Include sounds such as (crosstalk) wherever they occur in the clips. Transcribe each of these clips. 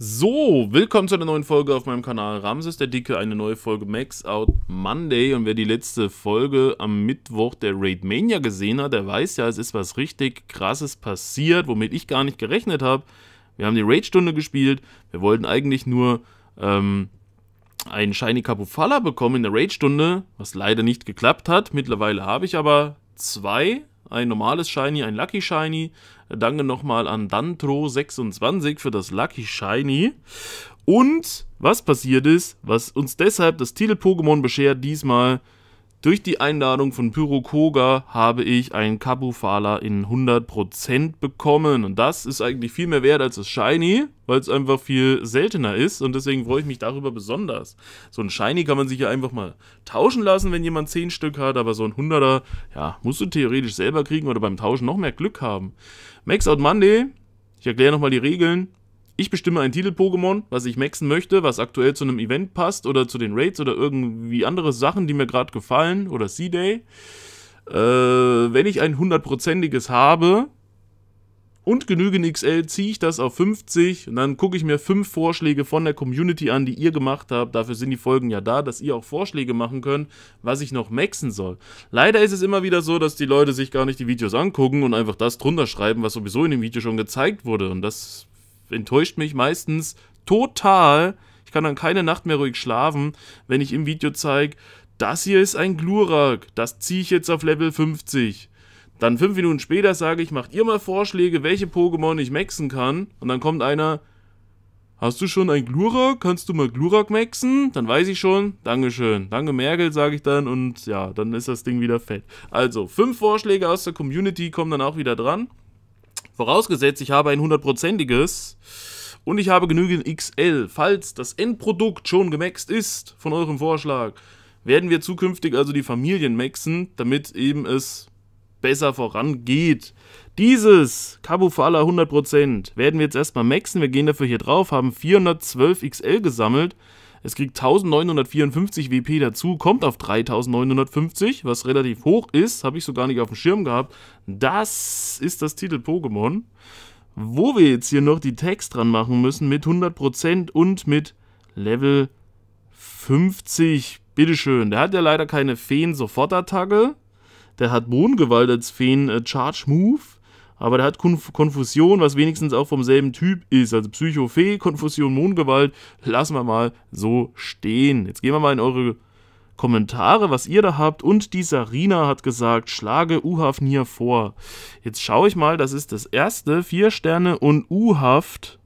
So, willkommen zu einer neuen Folge auf meinem Kanal Ramses der Dicke, eine neue Folge Max Out Monday und wer die letzte Folge am Mittwoch der Raid Mania gesehen hat, der weiß ja, es ist was richtig krasses passiert, womit ich gar nicht gerechnet habe. Wir haben die Raid-Stunde gespielt, wir wollten eigentlich nur ähm, einen Shiny Capufala bekommen in der Raid-Stunde, was leider nicht geklappt hat. Mittlerweile habe ich aber zwei ein normales Shiny, ein Lucky Shiny. Danke nochmal an Dantro26 für das Lucky Shiny. Und was passiert ist, was uns deshalb das Titel-Pokémon beschert, diesmal durch die Einladung von Pyro Koga habe ich einen Kabufala in 100% bekommen. Und das ist eigentlich viel mehr wert als das Shiny, weil es einfach viel seltener ist. Und deswegen freue ich mich darüber besonders. So ein Shiny kann man sich ja einfach mal tauschen lassen, wenn jemand 10 Stück hat. Aber so ein 100er, ja, musst du theoretisch selber kriegen oder beim Tauschen noch mehr Glück haben. Max Out Monday, ich erkläre nochmal die Regeln ich bestimme ein Titel-Pokémon, was ich maxen möchte, was aktuell zu einem Event passt oder zu den Raids oder irgendwie andere Sachen, die mir gerade gefallen oder C-Day. Äh, wenn ich ein hundertprozentiges habe und genügend XL, ziehe ich das auf 50 und dann gucke ich mir fünf Vorschläge von der Community an, die ihr gemacht habt. Dafür sind die Folgen ja da, dass ihr auch Vorschläge machen könnt, was ich noch maxen soll. Leider ist es immer wieder so, dass die Leute sich gar nicht die Videos angucken und einfach das drunter schreiben, was sowieso in dem Video schon gezeigt wurde und das enttäuscht mich meistens total. Ich kann dann keine Nacht mehr ruhig schlafen, wenn ich im Video zeige, das hier ist ein Glurak, das ziehe ich jetzt auf Level 50. Dann fünf Minuten später sage ich, macht ihr mal Vorschläge, welche Pokémon ich maxen kann. Und dann kommt einer, hast du schon ein Glurak? Kannst du mal Glurak maxen? Dann weiß ich schon, Dankeschön. Danke Merkel, sage ich dann und ja, dann ist das Ding wieder fett. Also, fünf Vorschläge aus der Community kommen dann auch wieder dran. Vorausgesetzt, ich habe ein hundertprozentiges und ich habe genügend XL. Falls das Endprodukt schon gemaxt ist von eurem Vorschlag, werden wir zukünftig also die Familien maxen, damit eben es besser vorangeht. Dieses Cabo Fala 100% werden wir jetzt erstmal maxen. Wir gehen dafür hier drauf, haben 412 XL gesammelt. Es kriegt 1954 WP dazu, kommt auf 3950, was relativ hoch ist, habe ich so gar nicht auf dem Schirm gehabt. Das ist das Titel Pokémon. Wo wir jetzt hier noch die Tags dran machen müssen mit 100% und mit Level 50. Bitteschön. Der hat ja leider keine Feen-Sofort-Attacke. Der hat Bodengewalt als Feen-Charge-Move. Äh, aber der hat Konf Konfusion, was wenigstens auch vom selben Typ ist. Also Psychofee, Konfusion, Mondgewalt, lassen wir mal so stehen. Jetzt gehen wir mal in eure Kommentare, was ihr da habt. Und die Sarina hat gesagt, schlage U-Haft hier vor. Jetzt schaue ich mal, das ist das erste. Vier Sterne und U-Haft.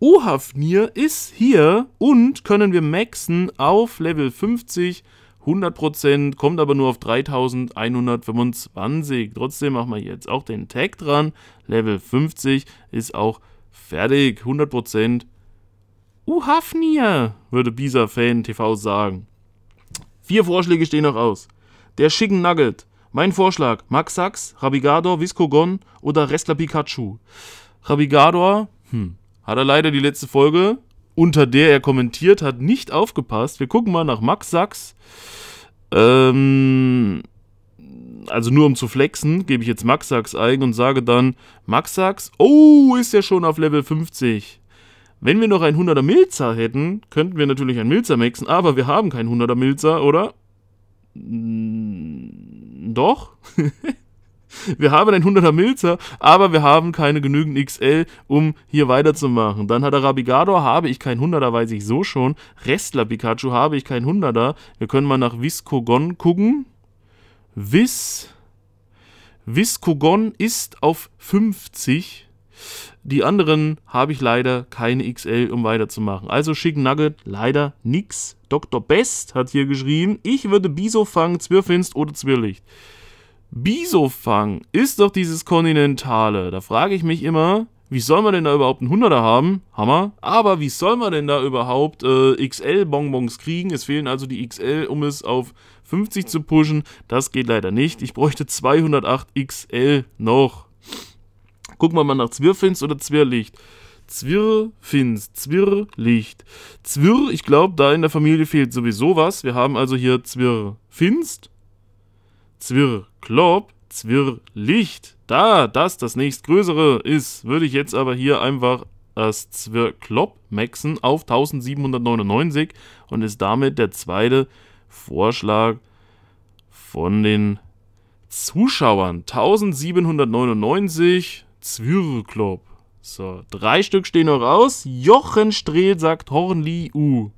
u (laughs) ist hier und können wir maxen auf Level 50 100%, kommt aber nur auf 3125. Trotzdem machen wir jetzt auch den Tag dran. Level 50 ist auch fertig, 100%. Uhafnir, würde Bisa-Fan TV sagen. Vier Vorschläge stehen noch aus. Der Schicken Nugget. Mein Vorschlag, Max Sachs, Rabigador, Viscogon oder Wrestler Pikachu. Rabigador, hm, hat er leider die letzte Folge unter der er kommentiert hat, nicht aufgepasst. Wir gucken mal nach Max Sachs. Ähm, also nur um zu flexen, gebe ich jetzt Max Sachs ein und sage dann, Max Sachs, oh, ist ja schon auf Level 50. Wenn wir noch einen 100er Milzer hätten, könnten wir natürlich einen Milzer maxen, aber wir haben keinen 100er Milzer, oder? Hm, doch? (laughs) wir haben einen 100er Milzer, aber wir haben keine genügend XL, um hier weiterzumachen. Dann hat er Rabigador, habe ich kein 100er, weiß ich so schon. Restler Pikachu habe ich kein 100er. Wir können mal nach Viscogon gucken. Vis... Viscogon ist auf 50. Die anderen habe ich leider keine XL, um weiterzumachen. Also Schick Nugget leider nix. Dr. Best hat hier geschrieben, ich würde Biso fangen, Zwirfinst oder Zwirlicht. Bisofang ist doch dieses Kontinentale. Da frage ich mich immer, wie soll man denn da überhaupt einen 100er haben? Hammer. Aber wie soll man denn da überhaupt äh, XL-Bonbons kriegen? Es fehlen also die XL, um es auf 50 zu pushen. Das geht leider nicht. Ich bräuchte 208 XL noch. Gucken wir mal nach Zwirrfinst oder Zwirrlicht. Zwirrfinst, Zwirrlicht. Zwirr, ich glaube, da in der Familie fehlt sowieso was. Wir haben also hier Zwirrfinst Zwirr Klopp, Zwirr Licht. Da das das nächstgrößere ist, würde ich jetzt aber hier einfach das Zwirr Klopp maxen auf 1799 und ist damit der zweite Vorschlag von den Zuschauern. 1799 Zwirr Klopp. So, drei Stück stehen noch aus. Jochen Strehl sagt Hornli U.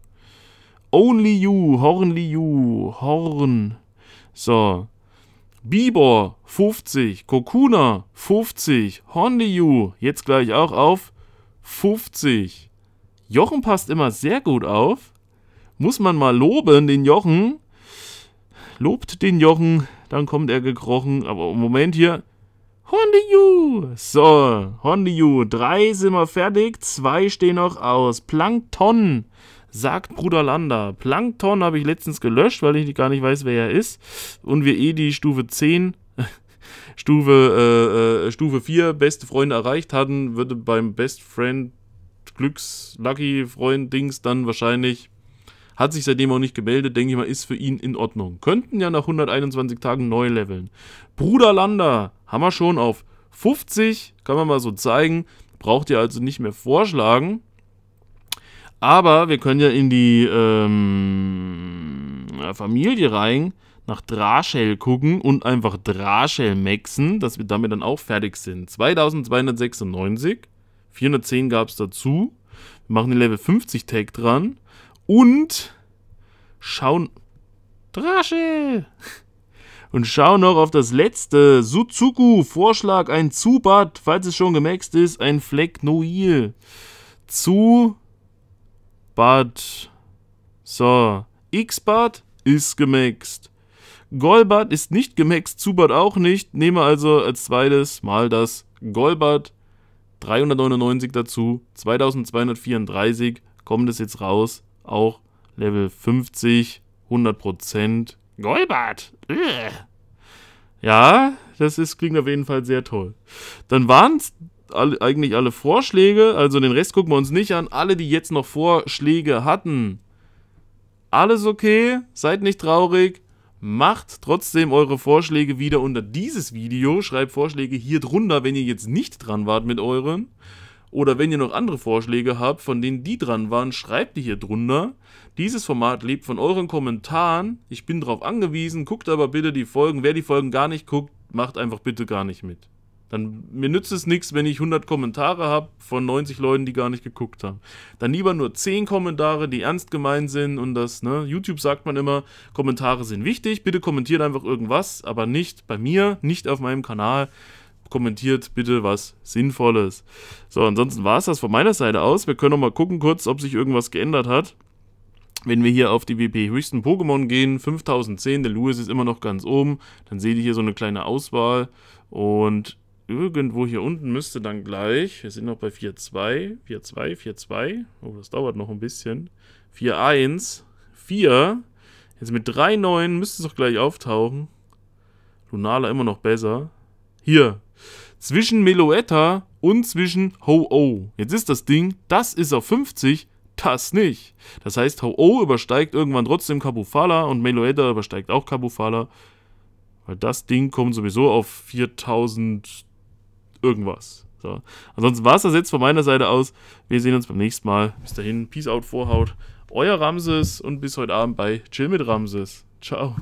Only You, Hornli U, Horn. So, Bibor 50, Kokuna 50, Hondiyu jetzt gleich auch auf 50. Jochen passt immer sehr gut auf. Muss man mal loben, den Jochen. Lobt den Jochen, dann kommt er gekrochen. Aber Moment hier. Hondiyu! So, Hondiyu, drei sind wir fertig, zwei stehen noch aus. Plankton sagt Bruder Landa. Plankton habe ich letztens gelöscht, weil ich gar nicht weiß, wer er ist. Und wir eh die Stufe 10, (laughs) Stufe, äh, äh Stufe 4 beste Freunde erreicht hatten, würde beim Best Friend Glücks Lucky Freund Dings dann wahrscheinlich hat sich seitdem auch nicht gemeldet, denke ich mal, ist für ihn in Ordnung. Könnten ja nach 121 Tagen neu leveln. Bruder Landa haben wir schon auf 50, kann man mal so zeigen. Braucht ihr also nicht mehr vorschlagen. Aber wir können ja in die ähm, Familie rein, nach Draschel gucken und einfach Draschel maxen, dass wir damit dann auch fertig sind. 2296, 410 gab es dazu. Wir machen den Level 50 Tag dran und schauen... Draschel! Und schau noch auf das letzte. Suzuku, Vorschlag, ein Zubat, falls es schon gemaxt ist, ein Flecknoil. Zu Bad. So, X-Bad ist gemaxt. Golbad ist nicht gemaxt, Zubat auch nicht. Nehme also als zweites mal das Golbad. 399 dazu, 2234 kommt es jetzt raus. Auch Level 50, 100%. Golbad! Ja, das ist, klingt auf jeden Fall sehr toll. Dann waren es alle, eigentlich alle Vorschläge, also den Rest gucken wir uns nicht an. Alle, die jetzt noch Vorschläge hatten, alles okay, seid nicht traurig. Macht trotzdem eure Vorschläge wieder unter dieses Video. Schreibt Vorschläge hier drunter, wenn ihr jetzt nicht dran wart mit euren. Oder wenn ihr noch andere Vorschläge habt, von denen die dran waren, schreibt die hier drunter. Dieses Format lebt von euren Kommentaren. Ich bin darauf angewiesen. Guckt aber bitte die Folgen. Wer die Folgen gar nicht guckt, macht einfach bitte gar nicht mit. Dann mir nützt es nichts, wenn ich 100 Kommentare habe von 90 Leuten, die gar nicht geguckt haben. Dann lieber nur 10 Kommentare, die ernst gemeint sind und das, ne? YouTube sagt man immer, Kommentare sind wichtig, bitte kommentiert einfach irgendwas, aber nicht bei mir, nicht auf meinem Kanal. Kommentiert bitte was Sinnvolles. So, ansonsten war es das von meiner Seite aus. Wir können noch mal gucken kurz, ob sich irgendwas geändert hat. Wenn wir hier auf die WP höchsten Pokémon gehen, 5010, der Louis ist immer noch ganz oben, dann seht ihr hier so eine kleine Auswahl und Irgendwo hier unten müsste dann gleich, wir sind noch bei 4-2, 4-2, 4-2, oh, das dauert noch ein bisschen, 4-1, 4, jetzt mit 3-9 müsste es doch gleich auftauchen. Lunala immer noch besser. Hier, zwischen Meloetta und zwischen Ho-Oh. Jetzt ist das Ding, das ist auf 50, das nicht. Das heißt, Ho-Oh übersteigt irgendwann trotzdem Kabufala und Meloetta übersteigt auch Kabufala. Weil das Ding kommt sowieso auf 4000 irgendwas. So. Ansonsten war es das jetzt von meiner Seite aus. Wir sehen uns beim nächsten Mal. Bis dahin, Peace out, Vorhaut. Euer Ramses und bis heute Abend bei Chill mit Ramses. Ciao.